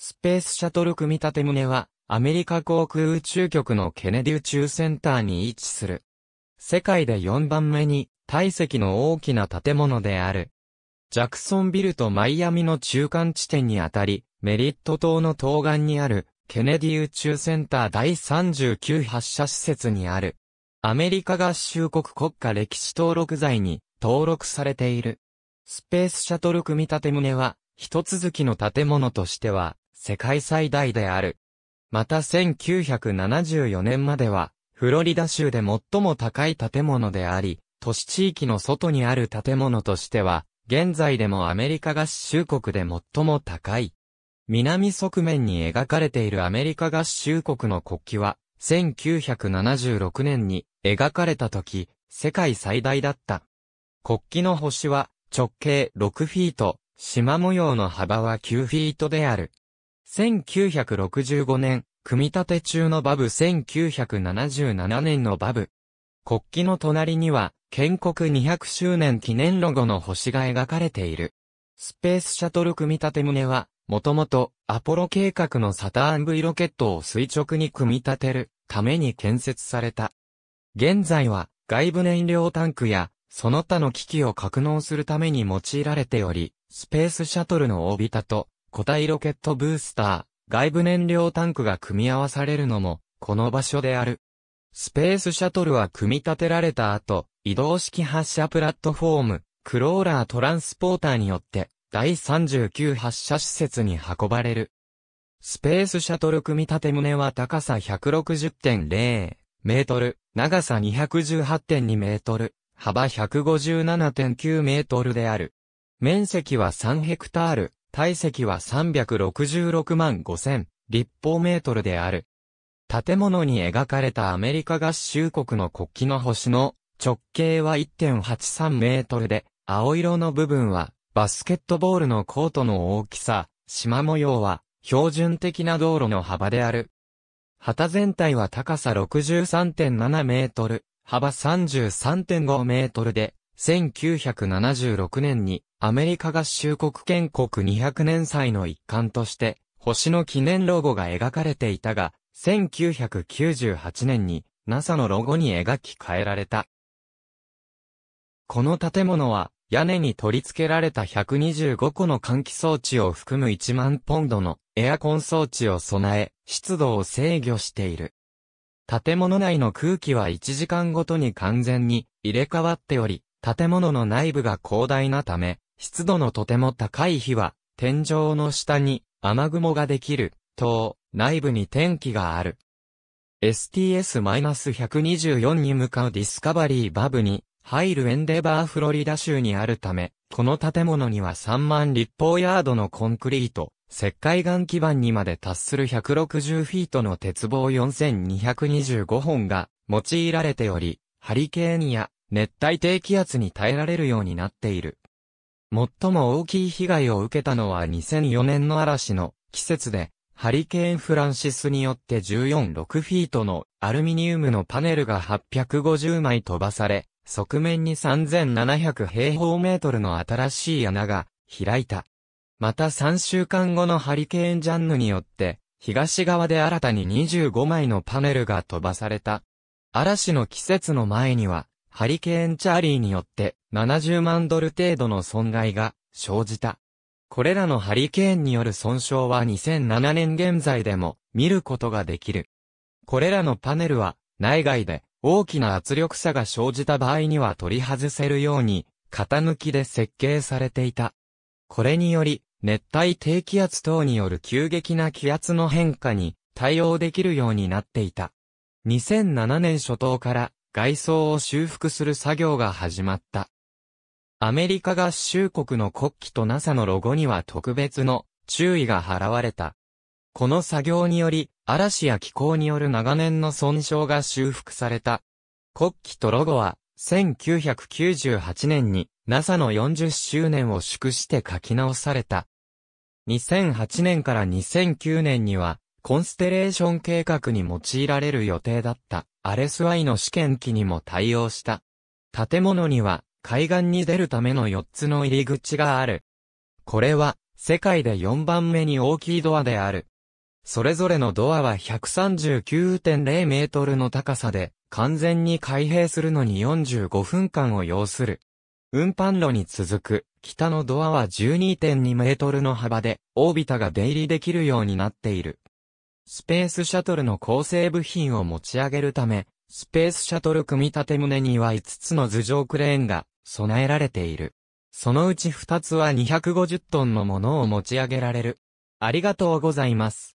スペースシャトル組み立て棟は、アメリカ航空宇宙局のケネディ宇宙センターに位置する。世界で4番目に体積の大きな建物である。ジャクソンビルとマイアミの中間地点にあたり、メリット島の東岸にある、ケネディ宇宙センター第39発射施設にある。アメリカ合衆国国家歴史登録財に登録されている。スペースシャトル組み立て棟は、一続きの建物としては、世界最大である。また1974年までは、フロリダ州で最も高い建物であり、都市地域の外にある建物としては、現在でもアメリカ合衆国で最も高い。南側面に描かれているアメリカ合衆国の国旗は、1976年に描かれた時、世界最大だった。国旗の星は直径6フィート、縞模様の幅は9フィートである。1965年、組み立て中のバブ1977年のバブ。国旗の隣には、建国200周年記念ロゴの星が描かれている。スペースシャトル組み立て胸は、もともとアポロ計画のサターン V ロケットを垂直に組み立てるために建設された。現在は外部燃料タンクやその他の機器を格納するために用いられており、スペースシャトルのオービタと固体ロケットブースター、外部燃料タンクが組み合わされるのも、この場所である。スペースシャトルは組み立てられた後、移動式発射プラットフォーム、クローラートランスポーターによって、第39発射施設に運ばれる。スペースシャトル組み立て棟は高さ160.0メートル、長さ218.2メートル、幅157.9メートルである。面積は3ヘクタール、体積は366万5000立方メートルである。建物に描かれたアメリカ合衆国の国旗の星の直径は1.83メートルで、青色の部分はバスケットボールのコートの大きさ、縞模様は標準的な道路の幅である。旗全体は高さ63.7メートル、幅33.5メートルで、1976年にアメリカ合衆国建国200年祭の一環として星の記念ロゴが描かれていたが、1998年に NASA のロゴに描き変えられた。この建物は屋根に取り付けられた125個の換気装置を含む1万ポンドのエアコン装置を備え、湿度を制御している。建物内の空気は1時間ごとに完全に入れ替わっており、建物の内部が広大なため、湿度のとても高い日は、天井の下に雨雲ができる、と、内部に天気がある。STS-124 に向かうディスカバリーバブに入るエンデバーフロリダ州にあるため、この建物には3万立方ヤードのコンクリート、石灰岩基板にまで達する160フィートの鉄棒4225本が用いられており、ハリケーンや熱帯低気圧に耐えられるようになっている。最も大きい被害を受けたのは2004年の嵐の季節で、ハリケーンフランシスによって14、6フィートのアルミニウムのパネルが850枚飛ばされ、側面に3700平方メートルの新しい穴が開いた。また3週間後のハリケーンジャンヌによって、東側で新たに25枚のパネルが飛ばされた。嵐の季節の前には、ハリケーン・チャーリーによって70万ドル程度の損害が生じた。これらのハリケーンによる損傷は2007年現在でも見ることができる。これらのパネルは内外で大きな圧力差が生じた場合には取り外せるように型抜きで設計されていた。これにより熱帯低気圧等による急激な気圧の変化に対応できるようになっていた。2007年初頭から外装を修復する作業が始まった。アメリカ合衆国の国旗と NASA のロゴには特別の注意が払われた。この作業により、嵐や気候による長年の損傷が修復された。国旗とロゴは、1998年に NASA の40周年を祝して書き直された。2008年から2009年には、コンステレーション計画に用いられる予定だった RSI の試験機にも対応した。建物には海岸に出るための4つの入り口がある。これは世界で4番目に大きいドアである。それぞれのドアは139.0メートルの高さで完全に開閉するのに45分間を要する。運搬路に続く北のドアは12.2メートルの幅でオービタが出入りできるようになっている。スペースシャトルの構成部品を持ち上げるため、スペースシャトル組み立て胸には5つの頭上クレーンが備えられている。そのうち2つは250トンのものを持ち上げられる。ありがとうございます。